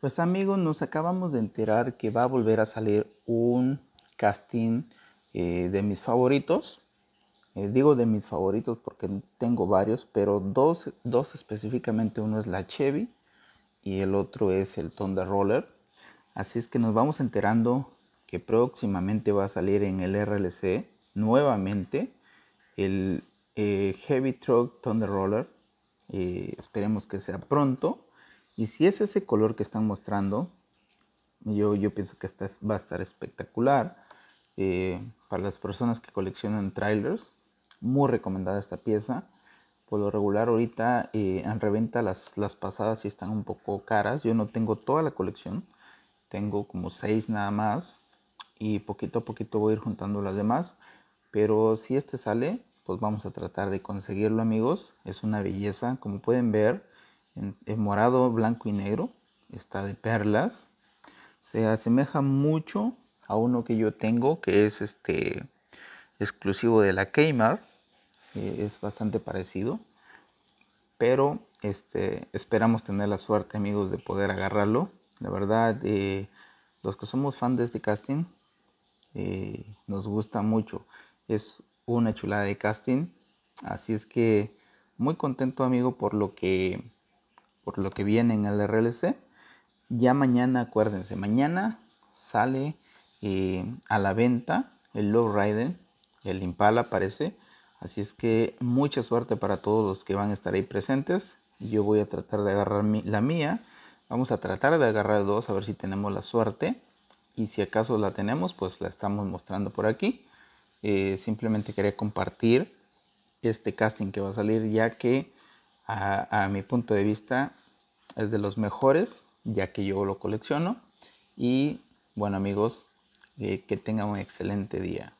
Pues amigos, nos acabamos de enterar que va a volver a salir un casting eh, de mis favoritos. Eh, digo de mis favoritos porque tengo varios, pero dos, específicamente. Uno es la Chevy y el otro es el Thunder Roller. Así es que nos vamos enterando que próximamente va a salir en el RLC nuevamente el eh, Heavy Truck Thunder Roller. esperemos que sea pronto y si es ese color que están mostrando, yo, yo pienso que esta va a estar espectacular. Eh, para las personas que coleccionan trailers, muy recomendada esta pieza. Por lo regular ahorita eh, en reventa las, las pasadas sí están un poco caras. Yo no tengo toda la colección. Tengo como seis nada más. Y poquito a poquito voy a ir juntando las demás. Pero si este sale, pues vamos a tratar de conseguirlo amigos. Es una belleza. Como pueden ver, en, morado, blanco y negro. Está de perlas. Se asemeja mucho a uno que yo tengo, que es este exclusivo de la Kmart. es bastante parecido. Pero este, esperamos tener la suerte, amigos, de poder agarrarlo. La verdad, eh, los que somos fans de este casting, eh, nos gusta mucho. Es una chulada de casting. Así es que muy contento, amigo, por lo que por lo que viene en el RLC. Ya mañana, acuérdense, mañana sale eh, a la venta el Low el Impala parece. Así es que mucha suerte para todos los que van a estar ahí presentes. Yo voy a tratar de agarrar la mía. Vamos a tratar de agarrar dos a ver si tenemos la suerte. Y si acaso la tenemos, pues la estamos mostrando por aquí. Eh, simplemente quería compartir este casting que va a salir ya que a, mi punto de vista, es de los mejores, ya que yo lo colecciono. Y bueno amigos, eh, que tengan un excelente día.